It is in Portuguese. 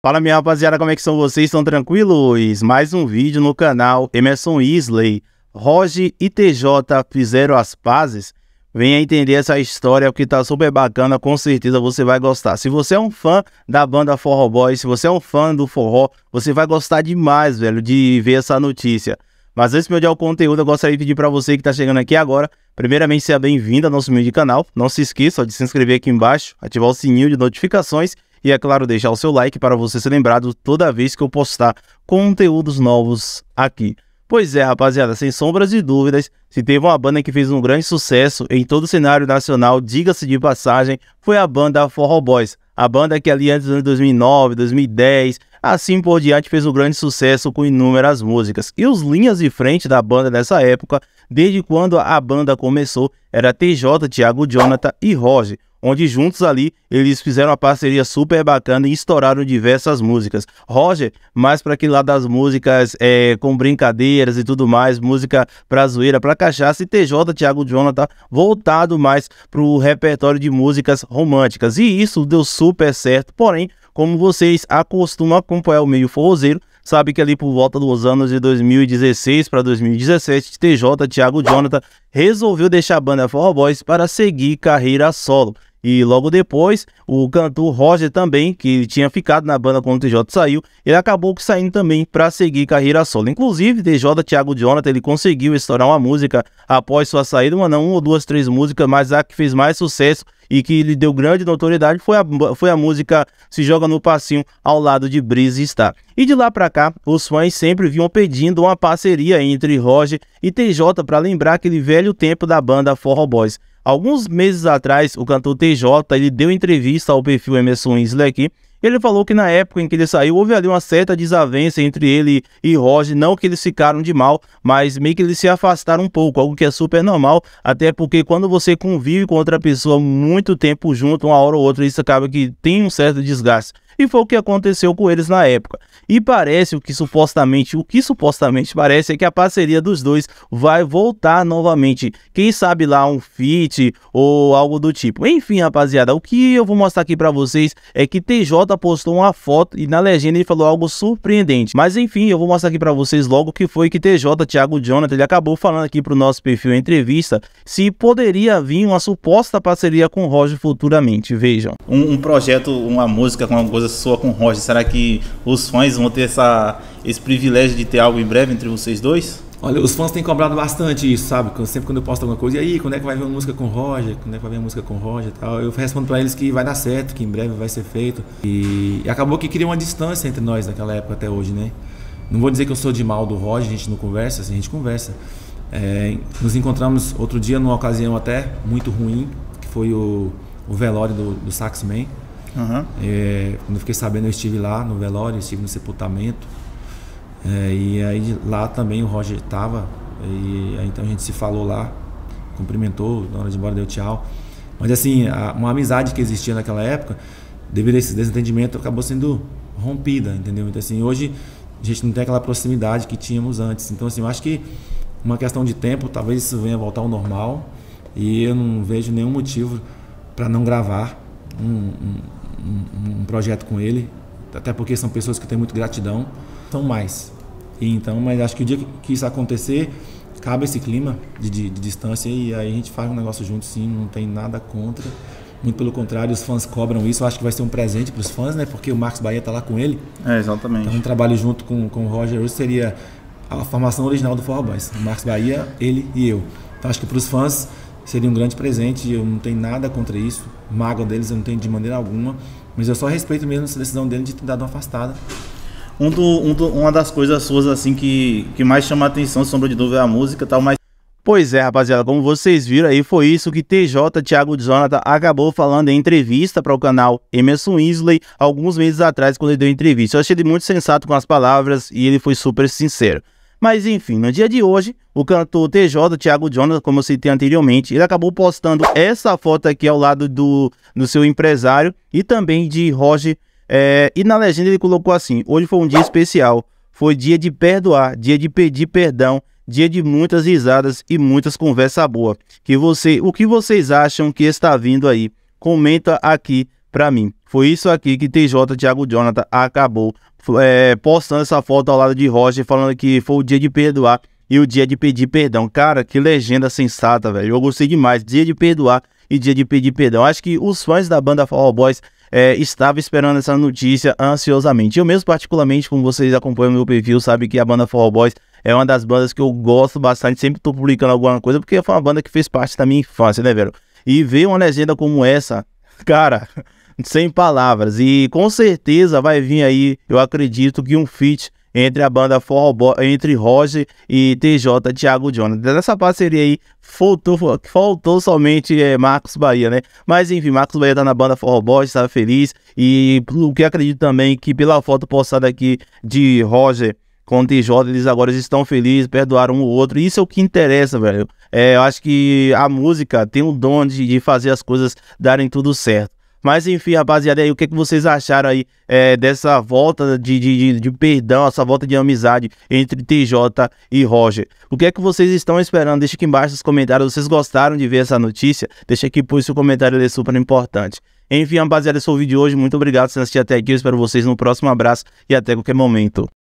Fala minha rapaziada, como é que são vocês? Estão tranquilos? Mais um vídeo no canal Emerson Isley. Roger e TJ fizeram as pazes? Venha entender essa história que tá super bacana, com certeza você vai gostar. Se você é um fã da banda Forró Boy, se você é um fã do forró, você vai gostar demais, velho, de ver essa notícia. Mas antes de eu dar o conteúdo, eu gostaria de pedir para você que está chegando aqui agora, primeiramente seja bem-vindo ao nosso meio de canal. Não se esqueça de se inscrever aqui embaixo, ativar o sininho de notificações e, é claro, deixar o seu like para você ser lembrado toda vez que eu postar conteúdos novos aqui. Pois é, rapaziada, sem sombras de dúvidas, se teve uma banda que fez um grande sucesso em todo o cenário nacional, diga-se de passagem, foi a banda Forro Boys. A banda que ali antes dos anos 2009, 2010, assim por diante, fez um grande sucesso com inúmeras músicas. E os linhas de frente da banda nessa época, desde quando a banda começou, era TJ, Thiago Jonathan e Roger onde juntos ali eles fizeram uma parceria super bacana e estouraram diversas músicas. Roger, mais para aquele lado das músicas é, com brincadeiras e tudo mais, música pra zoeira, pra cachaça, e TJ, Thiago Jonathan, voltado mais para o repertório de músicas românticas. E isso deu super certo, porém, como vocês acostumam acompanhar o meio forrozeiro, sabe que ali por volta dos anos de 2016 para 2017, TJ, Thiago Jonathan resolveu deixar a banda Forro Boys para seguir carreira solo. E logo depois, o cantor Roger também, que tinha ficado na banda quando o TJ saiu, ele acabou saindo também para seguir carreira solo. Inclusive, TJ Thiago Jonathan, ele conseguiu estourar uma música após sua saída, uma não, uma ou duas, três músicas, mas a que fez mais sucesso e que lhe deu grande notoriedade foi a, foi a música Se Joga no Passinho ao lado de Breeze Star. E de lá para cá, os fãs sempre vinham pedindo uma parceria entre Roger e TJ para lembrar aquele velho tempo da banda Forró Boys. Alguns meses atrás, o cantor TJ ele deu entrevista ao perfil Emerson Isley aqui. Ele falou que na época em que ele saiu, houve ali uma certa desavença entre ele e Roger. Não que eles ficaram de mal, mas meio que eles se afastaram um pouco, algo que é super normal. Até porque quando você convive com outra pessoa muito tempo junto, uma hora ou outra, isso acaba que tem um certo desgaste. E foi o que aconteceu com eles na época. E parece o que supostamente, o que supostamente parece é que a parceria dos dois vai voltar novamente. Quem sabe lá um feat ou algo do tipo. Enfim, rapaziada, o que eu vou mostrar aqui para vocês é que TJ postou uma foto e na legenda ele falou algo surpreendente. Mas enfim, eu vou mostrar aqui para vocês logo que foi que TJ, Thiago Jonathan, ele acabou falando aqui pro nosso perfil entrevista se poderia vir uma suposta parceria com o Roger futuramente. Vejam. Um, um projeto, uma música com alguma coisa sua com Roger, será que os fãs vão ter essa, esse privilégio de ter algo em breve entre vocês dois? Olha, os fãs têm cobrado bastante isso, sabe? Sempre quando eu posto alguma coisa, e aí, quando é que vai ver uma música com o Roger? Quando é que vai ver uma música com o Roger tal? Eu respondo para eles que vai dar certo, que em breve vai ser feito. E, e acabou que criou uma distância entre nós naquela época até hoje, né? Não vou dizer que eu sou de mal do Roger, a gente não conversa, assim, a gente conversa. É, nos encontramos outro dia numa ocasião até muito ruim, que foi o, o velório do, do Saxman. Uhum. É, quando eu fiquei sabendo, eu estive lá no velório, estive no sepultamento. É, e aí lá também o Roger estava, e então a gente se falou lá, cumprimentou, na hora de ir embora deu tchau. Mas assim, a, uma amizade que existia naquela época, devido a esse desentendimento, acabou sendo rompida, entendeu? Então assim, hoje a gente não tem aquela proximidade que tínhamos antes. Então assim, eu acho que uma questão de tempo, talvez isso venha voltar ao normal, e eu não vejo nenhum motivo para não gravar um um, um projeto com ele, até porque são pessoas que têm muito gratidão, são mais. E então, mas acho que o dia que isso acontecer, cabe esse clima de, de, de, distância e aí a gente faz um negócio junto, sim, não tem nada contra. Muito pelo contrário, os fãs cobram isso. Eu acho que vai ser um presente para os fãs, né? Porque o Marcos Bahia está lá com ele. É, exatamente. Então, um trabalho junto com, com o Roger hoje seria a formação original do Forró Boys. O Marcos Bahia, ele e eu. Então, acho que para os fãs seria um grande presente, eu não tenho nada contra isso, mágoa deles eu não tenho de maneira alguma, mas eu só respeito mesmo essa decisão dele de ter dado uma afastada. Um do, um do, uma das coisas suas assim que, que mais chama a atenção, sombra de dúvida, é a música tal, mas. Pois é, rapaziada, como vocês viram aí, foi isso que TJ Thiago Jonathan acabou falando em entrevista para o canal Emerson Isley alguns meses atrás, quando ele deu entrevista. Eu achei ele muito sensato com as palavras e ele foi super sincero. Mas enfim, no dia de hoje, o cantor TJ, Thiago Jonas, como eu citei anteriormente, ele acabou postando essa foto aqui ao lado do, do seu empresário e também de Roger. É, e na legenda ele colocou assim: hoje foi um dia especial, foi dia de perdoar, dia de pedir perdão, dia de muitas risadas e muitas conversa boa. Que você, o que vocês acham que está vindo aí? Comenta aqui para mim. Foi isso aqui que TJ Thiago Jonathan acabou é, postando essa foto ao lado de Roger, falando que foi o dia de perdoar e o dia de pedir perdão. Cara, que legenda sensata, velho. Eu gostei demais. Dia de perdoar e dia de pedir perdão. Acho que os fãs da banda Fall Boys é, esperando essa notícia ansiosamente. Eu mesmo, particularmente, como vocês acompanham meu perfil, sabe que a banda Fall Boys é uma das bandas que eu gosto bastante, sempre tô publicando alguma coisa, porque foi uma banda que fez parte da minha infância, né, velho? E ver uma legenda como essa, cara, sem palavras. E com certeza vai vir aí, eu acredito, que um feat entre a banda Forró, entre Roger e TJ Thiago Jonas. Nessa parceria aí faltou, faltou somente é, Marcos Bahia, né? Mas enfim, Marcos Bahia tá na banda Forró Boys, está feliz e o que acredito também que pela foto postada aqui de Roger com o TJ, eles agora estão felizes, perdoaram um o outro. Isso é o que interessa, velho. É, eu acho que a música tem o dom de, de fazer as coisas darem tudo certo. Mas enfim, rapaziada, aí, o que, é que vocês acharam aí é, dessa volta de, de, de, perdão, essa volta de amizade entre TJ e Roger? O que é que vocês estão esperando? Deixa aqui embaixo nos comentários. Vocês gostaram de ver essa notícia? Deixa aqui por seu comentário, ele é super importante. Enfim, rapaziada, esse foi o vídeo de hoje. Muito obrigado por assistir até aqui. Eu espero vocês no próximo abraço e até qualquer momento.